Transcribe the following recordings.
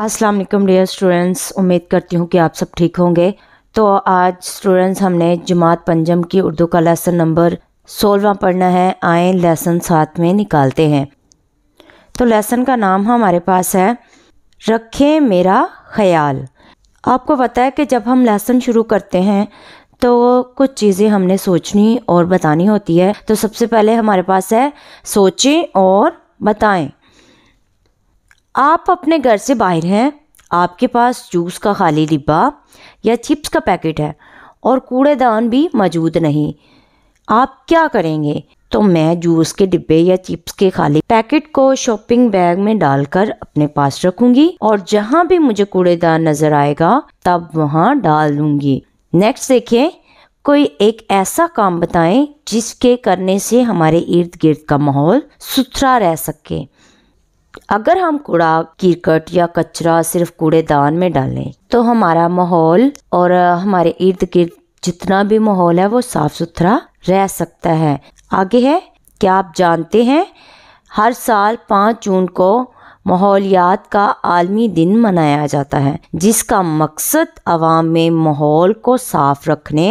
अस्सलाम वालेकुम dear students उम्मीद करती हूँ कि आप सब ठीक होंगे तो आज स्टूडेंट्स हमने जमात पंजम की उर्दू का लेसन नंबर सोलवा पढ़ना है आए लेसन साथ में निकालते हैं तो लेसन का नाम हमारे पास है रखें मेरा ख्याल आपको पता है कि जब हम लेसन शुरू करते हैं तो कुछ चीज़ें हमने सोचनी और बतानी होती है तो सबसे पहले हमारे पास है सोचें और बताएं आप अपने घर से बाहर हैं आपके पास जूस का खाली डिब्बा या चिप्स का पैकेट है और कूड़ेदान भी मौजूद नहीं आप क्या करेंगे तो मैं जूस के डिब्बे या चिप्स के खाली पैकेट को शॉपिंग बैग में डालकर अपने पास रखूंगी और जहाँ भी मुझे कूड़ेदान नजर आएगा तब वहाँ डाल दूंगी नेक्स्ट देखें कोई एक ऐसा काम बताएं जिसके करने से हमारे इर्द गिर्द का माहौल सुथरा रह सके अगर हम कूड़ा कीरकट या कचरा सिर्फ कूड़ेदान में डालें तो हमारा माहौल और हमारे इर्द गिर्द जितना भी माहौल है वो साफ सुथरा रह सकता है आगे है क्या आप जानते हैं हर साल पाँच जून को माहौलियात का आलमी दिन मनाया जाता है जिसका मकसद आवाम में माहौल को साफ रखने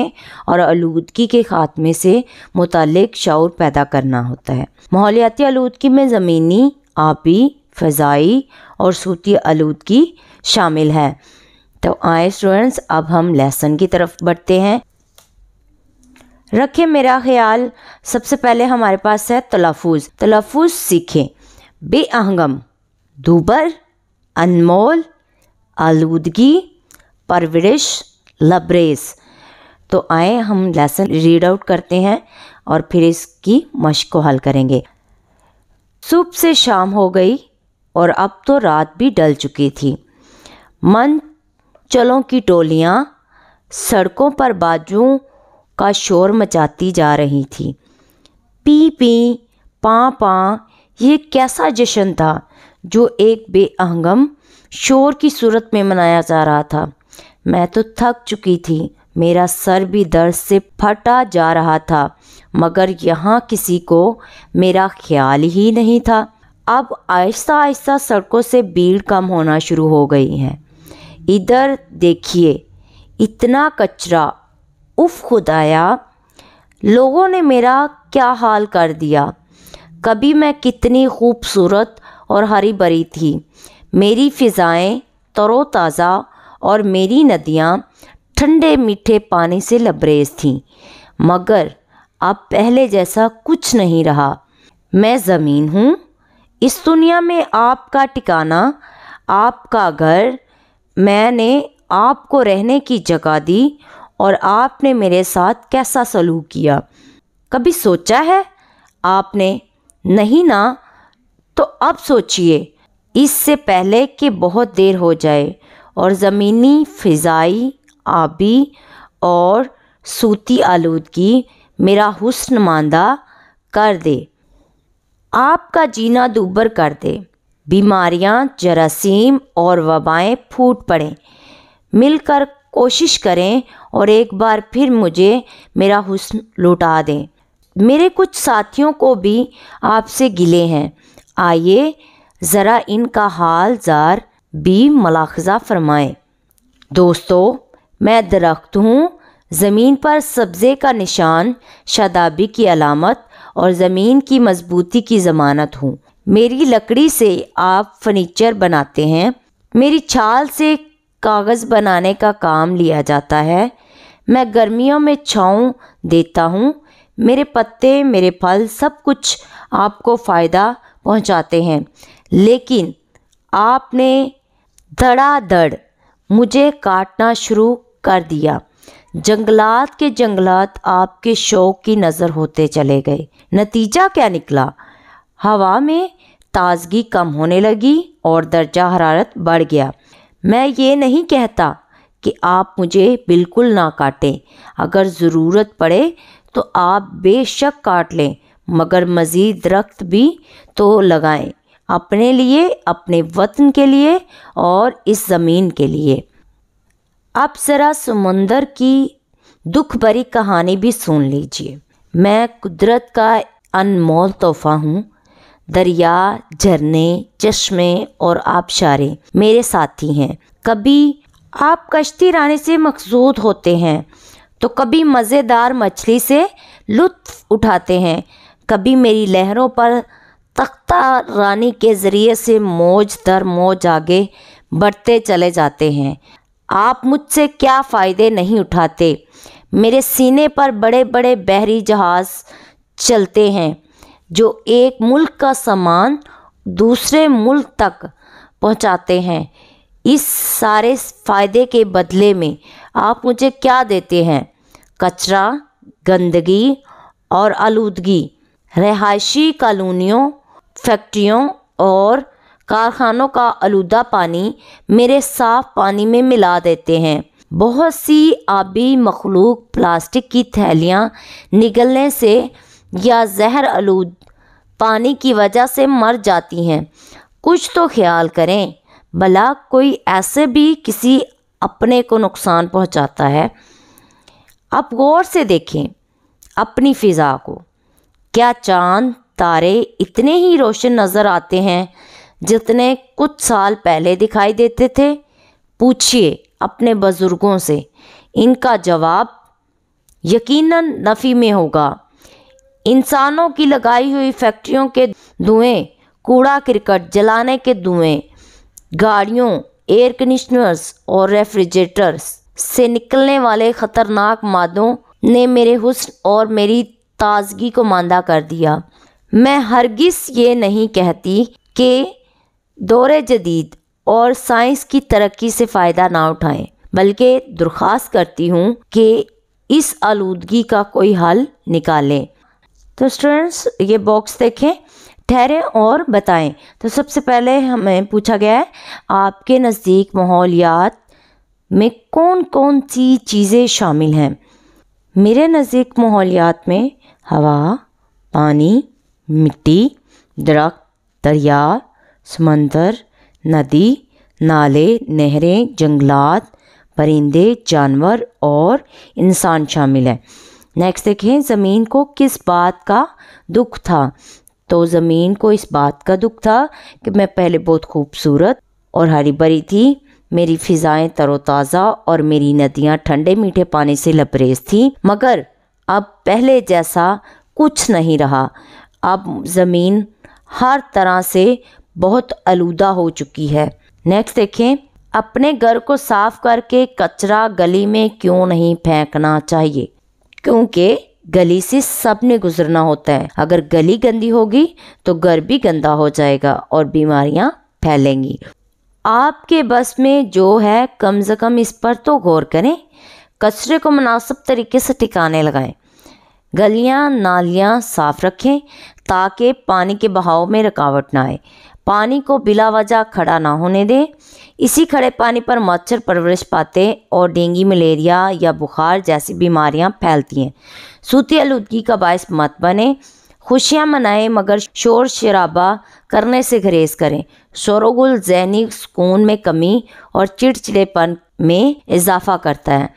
और आलूदगी के खात्मे से मुतल शौर पैदा करना होता है माहौलियाती आलूदगी में ज़मीनी आबी फ़ज़ाई और सूती आलूदगी शामिल है तो आए स्टूडेंट्स अब हम लेसन की तरफ बढ़ते हैं रखें मेरा ख्याल सबसे पहले हमारे पास है तलफुज तलफुज सीखें बेअहंगम दूबर अनमोल आलूदगी परवरिश लबरेस तो आए हम लेसन रीड आउट करते हैं और फिर इसकी मश्क को हल करेंगे सुबह से शाम हो गई और अब तो रात भी डल चुकी थी मन चलों की टोलियाँ सड़कों पर बाजू का शोर मचाती जा रही थी पी पी पा पा यह कैसा जश्न था जो एक बेअहंगम शोर की सूरत में मनाया जा रहा था मैं तो थक चुकी थी मेरा सर भी दर्द से फटा जा रहा था मगर यहाँ किसी को मेरा ख्याल ही नहीं था अब आहिस्ता आहिस्ता सड़कों से भीड़ कम होना शुरू हो गई है इधर देखिए इतना कचरा उफ खुदाया लोगों ने मेरा क्या हाल कर दिया कभी मैं कितनी खूबसूरत और हरी भरी थी मेरी फ़िज़ाएँ तरोताज़ा और मेरी नदियाँ ठंडे मीठे पानी से लबरेज थीं मगर अब पहले जैसा कुछ नहीं रहा मैं ज़मीन हूँ इस दुनिया में आपका टिकाना आपका घर मैंने आपको रहने की जगह दी और आपने मेरे साथ कैसा सलूक किया कभी सोचा है आपने नहीं ना तो अब सोचिए इससे पहले कि बहुत देर हो जाए और ज़मीनी फ़िज़ाई आबी और सूती आलूदगी मेरा हुस्न मांदा कर दे आपका जीना दूबर कर दे बीमारियां, जरासीम और वबाएं फूट पड़ें मिलकर कोशिश करें और एक बार फिर मुझे मेरा हुस्न लौटा दें मेरे कुछ साथियों को भी आपसे गिले हैं आइए ज़रा इनका हाल जार भी मलाखजा फरमाएं दोस्तों मैं दरख्त हूँ ज़मीन पर सब्ज़े का निशान शदाबी की अलामत और ज़मीन की मजबूती की ज़मानत हूँ मेरी लकड़ी से आप फर्नीचर बनाते हैं मेरी छाल से कागज़ बनाने का काम लिया जाता है मैं गर्मियों में छाँव देता हूँ मेरे पत्ते मेरे फल सब कुछ आपको फ़ायदा पहुँचाते हैं लेकिन आपने धड़ाधड़ मुझे काटना शुरू कर दिया जंगलात के जंगलात आपके शौक की नज़र होते चले गए नतीजा क्या निकला हवा में ताजगी कम होने लगी और दर्जा हरारत बढ़ गया मैं ये नहीं कहता कि आप मुझे बिल्कुल ना काटें अगर ज़रूरत पड़े तो आप बेशक काट लें मगर मज़ीद दरख्त भी तो लगाएं अपने लिए अपने वतन के लिए और इस ज़मीन के लिए अब ज़रा समंदर की दुख भरी कहानी भी सुन लीजिए मैं कुदरत का अनमोल तोहफा हूँ दरिया झरने चश्मे और आबशारे मेरे साथी हैं कभी आप कश्ती रानी से मकसूद होते हैं तो कभी मज़ेदार मछली से लुत्फ़ उठाते हैं कभी मेरी लहरों पर तख्ता रानी के ज़रिए से मौज दर मौज आगे बढ़ते चले जाते हैं आप मुझसे क्या फ़ायदे नहीं उठाते मेरे सीने पर बड़े बड़े बहरी जहाज़ चलते हैं जो एक मुल्क का सामान दूसरे मुल्क तक पहुंचाते हैं इस सारे फ़ायदे के बदले में आप मुझे क्या देते हैं कचरा गंदगी और आलूदगी रहायशी कॉलोनियों फैक्ट्रियों और कारखानों का आलूदा पानी मेरे साफ पानी में मिला देते हैं बहुत सी आबी मखलूक प्लास्टिक की थैलियाँ निगलने से या जहर आलू पानी की वजह से मर जाती हैं कुछ तो ख्याल करें भला कोई ऐसे भी किसी अपने को नुकसान पहुंचाता है आप गौर से देखें अपनी फ़िज़ा को क्या चांद तारे इतने ही रोशन नज़र आते हैं जितने कुछ साल पहले दिखाई देते थे पूछिए अपने बुज़ुर्गों से इनका जवाब यकीनन नफ़ी में होगा इंसानों की लगाई हुई फैक्ट्रियों के धुएँ कूड़ा क्रिकट जलाने के धुएँ गाड़ियों एयर कंडीशनर्स और रेफ्रिजरेटर्स से निकलने वाले ख़तरनाक मादों ने मेरे हुस्न और मेरी ताजगी को मांदा कर दिया मैं हरगिज़ ये नहीं कहती कि दौर जदीद और साइंस की तरक्की से फ़ायदा ना उठाएं बल्कि दरख्वास्त करती हूँ कि इस आलूदगी का कोई हल निकालें तो स्टूडेंट्स ये बॉक्स देखें ठहरें और बताएं तो सबसे पहले हमें पूछा गया है आपके नज़दीक माहौलियात में कौन कौन सी चीज़ें शामिल हैं मेरे नज़दीक माहौलियात में हवा पानी मिट्टी दरख्त दरिया समंदर नदी नाले नहरें जंगलात परिंदे जानवर और इंसान शामिल हैं नेक्स्ट देखें ज़मीन को किस बात का दुख था तो ज़मीन को इस बात का दुख था कि मैं पहले बहुत खूबसूरत और हरी भरी थी मेरी फिज़ाएँ तरोताज़ा और मेरी नदियाँ ठंडे मीठे पानी से लबरेज थी मगर अब पहले जैसा कुछ नहीं रहा अब ज़मीन हर तरह से बहुत आलूदा हो चुकी है नेक्स्ट देखें अपने घर को साफ करके कचरा गली में क्यों नहीं फेंकना चाहिए क्योंकि गली से सब गुजरना होता है अगर गली गंदी होगी तो घर भी गंदा हो जाएगा और बीमारियां फैलेंगी आपके बस में जो है कम से कम इस पर तो गौर करें कचरे को मुनासिब तरीके से ठिकाने लगाएं गलियां नालियां साफ रखें ताकि पानी के बहाव में रुकावट ना आए पानी को बिला वजह खड़ा ना होने दें इसी खड़े पानी पर मच्छर परवरिश पाते और डेंगू मलेरिया या बुखार जैसी बीमारियां फैलती हैं सूती आलूदगी का बायस मत बने खुशियाँ मनाएं मगर शोर शराबा करने से घरेज करें शोरगुल जहनी सुकून में कमी और चिड़चिड़ेपन में इजाफा करता है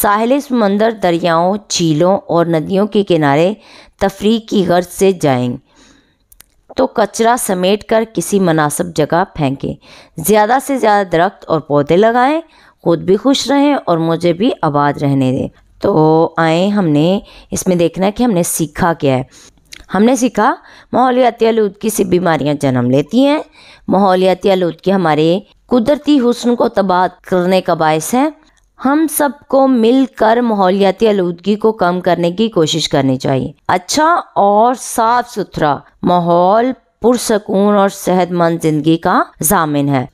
साहिल समंदर दरियाओं झीलों और नदियों के किनारे तफरी की गर्ज से जाएंगे तो कचरा समेट कर किसी मुनासिब जगह फेंकें ज़्यादा से ज़्यादा दरख्त और पौधे लगाएं खुद भी खुश रहें और मुझे भी आबाद रहने दें तो आए हमने इसमें देखना कि हमने सीखा क्या है हमने सीखा माहौलियाती आलूदगी से बीमारियां जन्म लेती हैं माहौलियाती आलूदगी हमारे कुदरती हुसन को तबाह करने का बायस है हम सबको मिलकर माहौलियाती आलूदगी को कम करने की कोशिश करनी चाहिए अच्छा और साफ सुथरा माहौल पुरसकून और सेहतमंद जिंदगी का जामिन है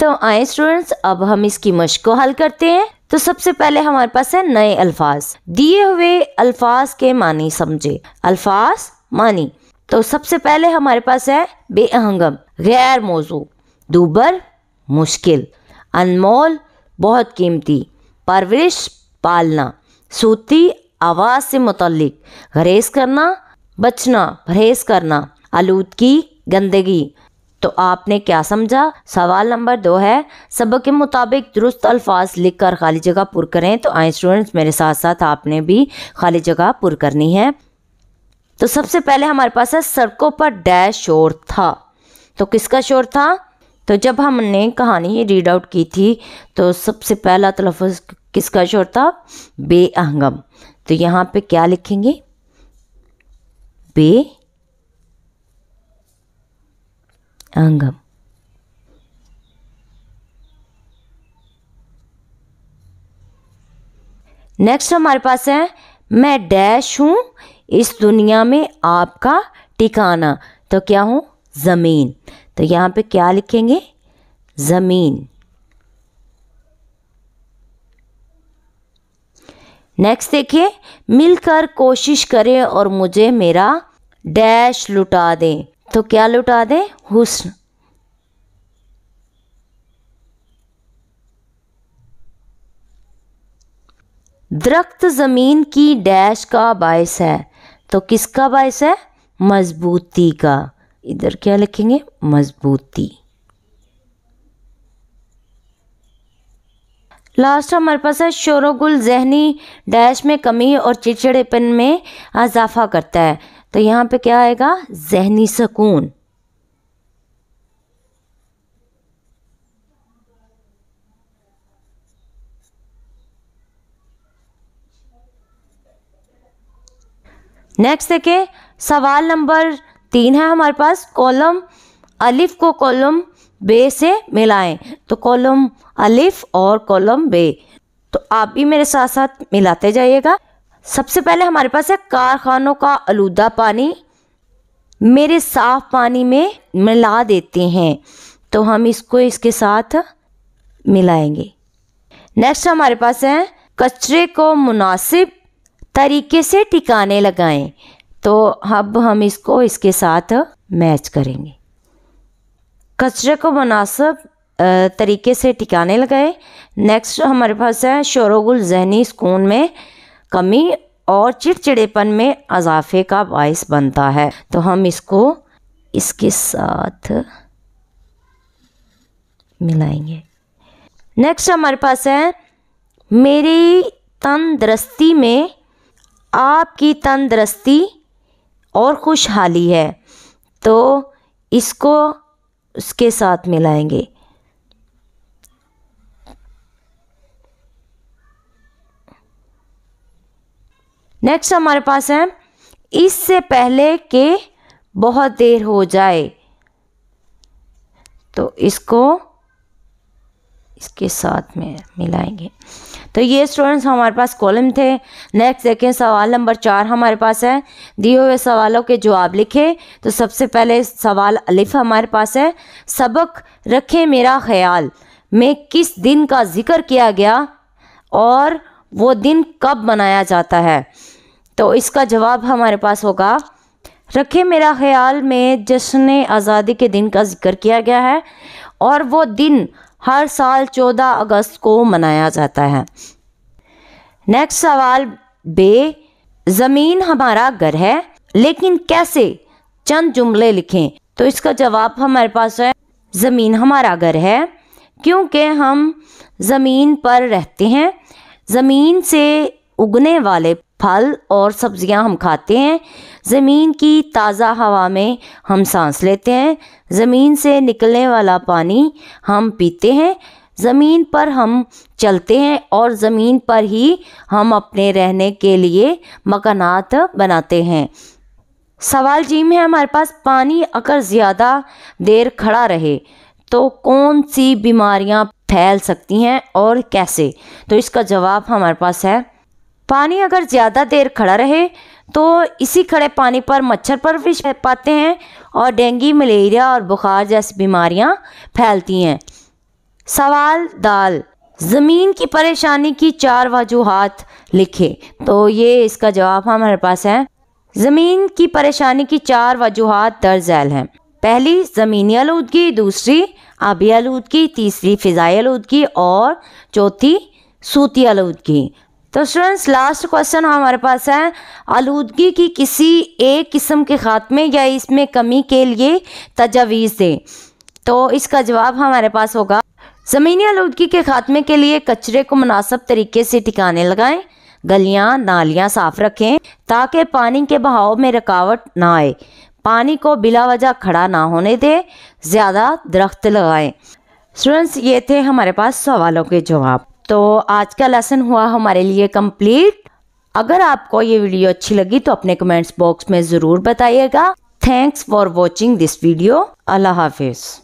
तो आए स्टूडेंट्स अब हम इसकी मश्क को हल करते हैं तो सबसे पहले हमारे पास है नए अल्फाज दिए हुए अल्फाज के मानी समझे अल्फाज मानी तो सबसे पहले हमारे पास है बेअहंगम गैर मौजू दूबर मुश्किल अनमोल बहुत कीमती परवरिश पालना सूती आवाज़ से मुतलिक गरेज करना बचना परहेज करना आलूदगी गंदगी तो आपने क्या समझा सवाल नंबर दो है सबक के मुताबिक दुरुस्त अल्फाज लिख कर खाली जगह पुर करें तो आए स्टूडेंट्स मेरे साथ साथ आपने भी खाली जगह पुर करनी है तो सबसे पहले हमारे पास है सड़कों पर डैश शोर था तो किसका शोर था तो जब हमने कहानी रीड आउट की थी तो सबसे पहला तलफ़ किसका शोर था बे अहंगम तो यहाँ पे क्या लिखेंगे बे अहंगम नेक्स्ट हमारे पास है मैं डैश हूँ इस दुनिया में आपका ठिकाना तो क्या हूँ ज़मीन तो यहाँ पे क्या लिखेंगे ज़मीन नेक्स्ट देखिए मिलकर कोशिश करें और मुझे मेरा डैश लुटा दें तो क्या लुटा दें हुस्न दरख्त ज़मीन की डैश का बायस है तो किसका बायस है मजबूती का इधर क्या लिखेंगे मजबूती लास्ट हमारे पास है शोरगुल जहनी डैश में कमी और चिड़चिड़ेपन में इजाफा करता है तो यहाँ पे क्या आएगा जहनी सकून नेक्स्ट देखें सवाल नंबर तीन है हमारे पास कॉलम अलिफ को कॉलम बे से मिलाएं तो कॉलम अलिफ और कॉलम बे तो आप भी मेरे साथ साथ मिलाते जाइएगा सबसे पहले हमारे पास है कारखानों का आलूदा पानी मेरे साफ पानी में मिला देते हैं तो हम इसको इसके साथ मिलाएंगे नेक्स्ट हमारे पास है कचरे को मुनासिब तरीके से टिकाने लगाएं तो अब हम इसको इसके साथ मैच करेंगे कचरे को मुनासब तरीके से ठिकाने लगाए नेक्स्ट हमारे पास है शोरगुल जहनी सुकून में कमी और चिड़चिड़ेपन में अजाफे का बायस बनता है तो हम इसको इसके साथ मिलाएंगे नेक्स्ट हमारे पास है मेरी तंदरस्ती में आपकी तंदरस्ती और खुशहाली है तो इसको उसके साथ मिलाएंगे नेक्स्ट हमारे पास है इससे पहले के बहुत देर हो जाए तो इसको इसके साथ में मिलाएंगे तो ये स्टूडेंट्स हमारे पास कॉलम थे नेक्स्ट देखें सवाल नंबर चार हमारे पास है दिए हुए सवालों के जवाब लिखें तो सबसे पहले सवाल अलिफ हमारे पास है सबक रखे मेरा ख्याल में किस दिन का जिक्र किया गया और वो दिन कब मनाया जाता है तो इसका जवाब हमारे पास होगा रखे मेरा ख्याल में जश्न आज़ादी के दिन का जिक्र किया गया है और वो दिन हर साल 14 अगस्त को मनाया जाता है नेक्स्ट सवाल बे ज़मीन हमारा घर है लेकिन कैसे चंद जुमले लिखें तो इसका जवाब हमारे पास है ज़मीन हमारा घर है क्योंकि हम ज़मीन पर रहते हैं ज़मीन से उगने वाले फल और सब्जियां हम खाते हैं ज़मीन की ताज़ा हवा में हम सांस लेते हैं ज़मीन से निकलने वाला पानी हम पीते हैं ज़मीन पर हम चलते हैं और ज़मीन पर ही हम अपने रहने के लिए मकानात बनाते हैं सवाल जी में हमारे पास पानी अगर ज़्यादा देर खड़ा रहे तो कौन सी बीमारियां फैल सकती हैं और कैसे तो इसका जवाब हमारे पास है पानी अगर ज़्यादा देर खड़ा रहे तो इसी खड़े पानी पर मच्छर पर परवरिश पाते हैं और डेंगू मलेरिया और बुखार जैसी बीमारियाँ फैलती हैं सवाल दाल ज़मीन की परेशानी की चार वजूहत लिखे तो ये इसका जवाब हमारे पास है ज़मीन की परेशानी की चार वजूहत दर्ज ऐल हैं पहली ज़मीनी आलूदगी दूसरी आबी आलूदगी तीसरी फ़िज़ाई आलूदगी और चौथी सूती आलूदगी तो स्टूडेंट्स लास्ट क्वेश्चन हमारे पास है आलूदगी की किसी एक किस्म के ख़ात्मे या इसमें कमी के लिए तजावीज़ दें तो इसका जवाब हमारे पास होगा ज़मीनी आलूदगी के खात्मे के लिए कचरे को मुनासब तरीके से ठिकाने लगाएं गलियां नालियां साफ़ रखें ताकि पानी के बहाव में रुकावट ना आए पानी को बिला वजह खड़ा ना होने दें ज़्यादा दरख्त लगाए स्टूडेंट्स ये थे हमारे पास सवालों के जवाब तो आज का लेसन हुआ हमारे लिए कंप्लीट अगर आपको ये वीडियो अच्छी लगी तो अपने कमेंट्स बॉक्स में ज़रूर बताइएगा thanks for watching this video अल्लाह हाफिज़